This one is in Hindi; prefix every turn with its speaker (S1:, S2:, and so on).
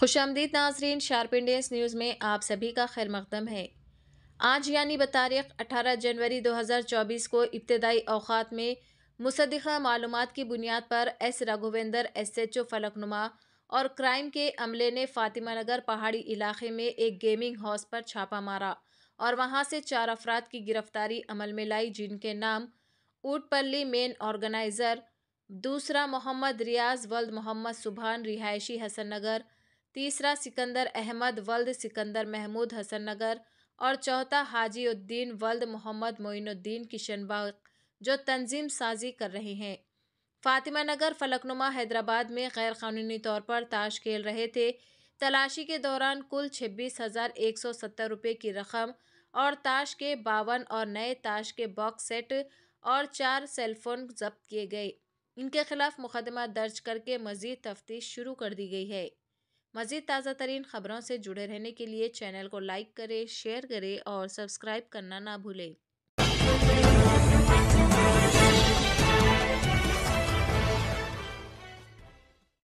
S1: खुश आमदीद नाजरीन शार्प इंडियंस न्यूज़ में आप सभी का खैर मकदम है आज यानी बतारीख 18 जनवरी 2024 को इब्तदाई अवकात में मुसदा मालूम की बुनियाद पर S Raghavendra S H O Falaknuma और क्राइम के अमले ने फातिमा नगर पहाड़ी इलाके में एक गेमिंग हाउस पर छापा मारा और वहां से चार अफराद की गिरफ्तारी अमल में लाई जिनके नाम ऊटपल्ली मेन ऑर्गेनाइज़र दूसरा मोहम्मद रियाज वल्द मोहम्मद सुबहान रिहायशी हसन नगर तीसरा सिकंदर अहमद वल्द सिकंदर महमूद हसन नगर और चौथा हाजी उद्दीन वल्द मोहम्मद मोइनुद्दीन किशनबाग जो तंजीम साजी कर रहे हैं फातिमा नगर फलकनुमा हैदराबाद में गैर कानूनी तौर पर ताश खेल रहे थे तलाशी के दौरान कुल छब्बीस हज़ार एक सौ सत्तर रुपये की रकम और ताश के बावन और नए ताश के बॉक्स सेट और चार सेलफोन जब्त किए गए इनके खिलाफ मुकदमा दर्ज करके मजीद तफ्तीश शुरू कर दी गई है मज़ीद ताज़ा तरीन खबरों से जुड़े रहने के लिए चैनल को लाइक करें शेयर करें और सब्सक्राइब करना ना भूलें